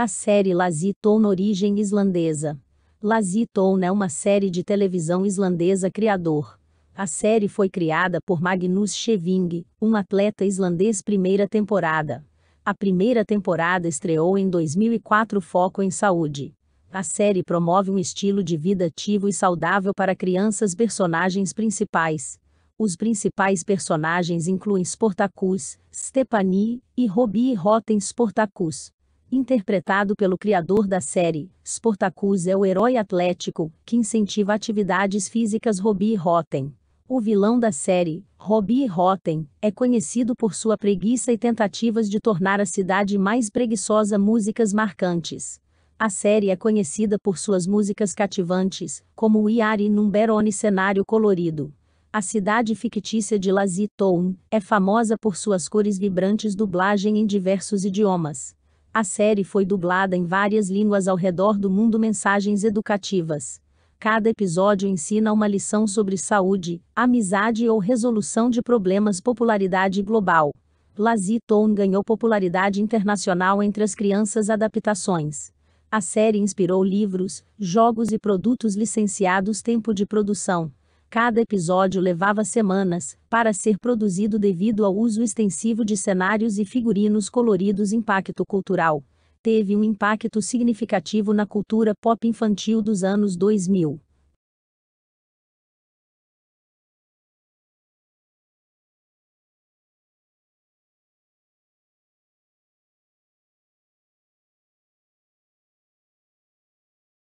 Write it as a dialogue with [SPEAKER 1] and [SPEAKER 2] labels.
[SPEAKER 1] A série Laziton origem islandesa. Laziton é uma série de televisão islandesa criador. A série foi criada por Magnus Scheving, um atleta islandês primeira temporada. A primeira temporada estreou em 2004 foco em saúde. A série promove um estilo de vida ativo e saudável para crianças personagens principais. Os principais personagens incluem Sportacus, Stepani e Robbie Rotten Sportacus. Interpretado pelo criador da série, Sportacus é o herói atlético, que incentiva atividades físicas Robbie Rotten. O vilão da série, Robbie Rotten, é conhecido por sua preguiça e tentativas de tornar a cidade mais preguiçosa músicas marcantes. A série é conhecida por suas músicas cativantes, como o Iari Numberone cenário colorido. A cidade fictícia de Lazy Town é famosa por suas cores vibrantes dublagem em diversos idiomas. A série foi dublada em várias línguas ao redor do mundo mensagens educativas. Cada episódio ensina uma lição sobre saúde, amizade ou resolução de problemas popularidade global. Lazy Town ganhou popularidade internacional entre as crianças adaptações. A série inspirou livros, jogos e produtos licenciados tempo de produção. Cada episódio levava semanas para ser produzido devido ao uso extensivo de cenários e figurinos coloridos. Impacto cultural teve um impacto significativo na cultura pop infantil dos anos 2000.